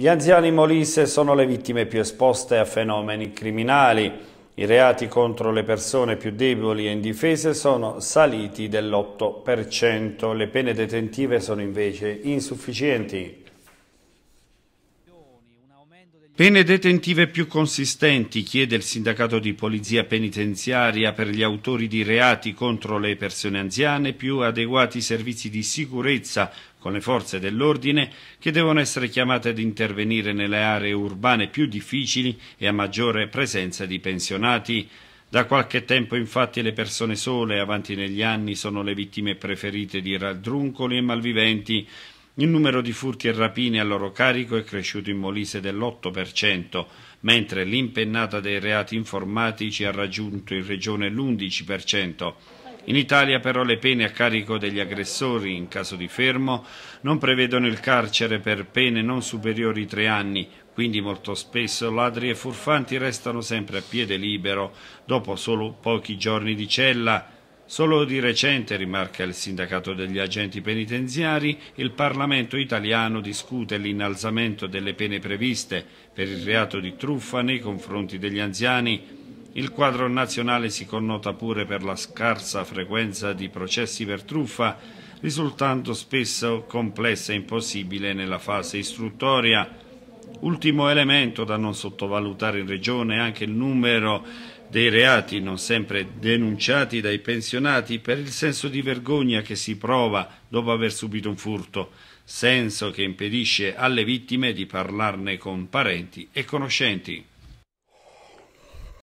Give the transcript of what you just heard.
Gli anziani Molise sono le vittime più esposte a fenomeni criminali. I reati contro le persone più deboli e indifese sono saliti dell'8%, le pene detentive sono invece insufficienti. Pene detentive più consistenti chiede il sindacato di polizia penitenziaria per gli autori di reati contro le persone anziane, più adeguati servizi di sicurezza con le forze dell'ordine che devono essere chiamate ad intervenire nelle aree urbane più difficili e a maggiore presenza di pensionati. Da qualche tempo infatti le persone sole avanti negli anni sono le vittime preferite di raddruncoli e malviventi il numero di furti e rapine a loro carico è cresciuto in Molise dell'8%, mentre l'impennata dei reati informatici ha raggiunto in regione l'11%. In Italia però le pene a carico degli aggressori in caso di fermo non prevedono il carcere per pene non superiori ai tre anni, quindi molto spesso ladri e furfanti restano sempre a piede libero dopo solo pochi giorni di cella Solo di recente, rimarca il sindacato degli agenti penitenziari, il Parlamento italiano discute l'innalzamento delle pene previste per il reato di truffa nei confronti degli anziani. Il quadro nazionale si connota pure per la scarsa frequenza di processi per truffa, risultando spesso complessa e impossibile nella fase istruttoria. Ultimo elemento da non sottovalutare in Regione è anche il numero dei reati non sempre denunciati dai pensionati per il senso di vergogna che si prova dopo aver subito un furto, senso che impedisce alle vittime di parlarne con parenti e conoscenti.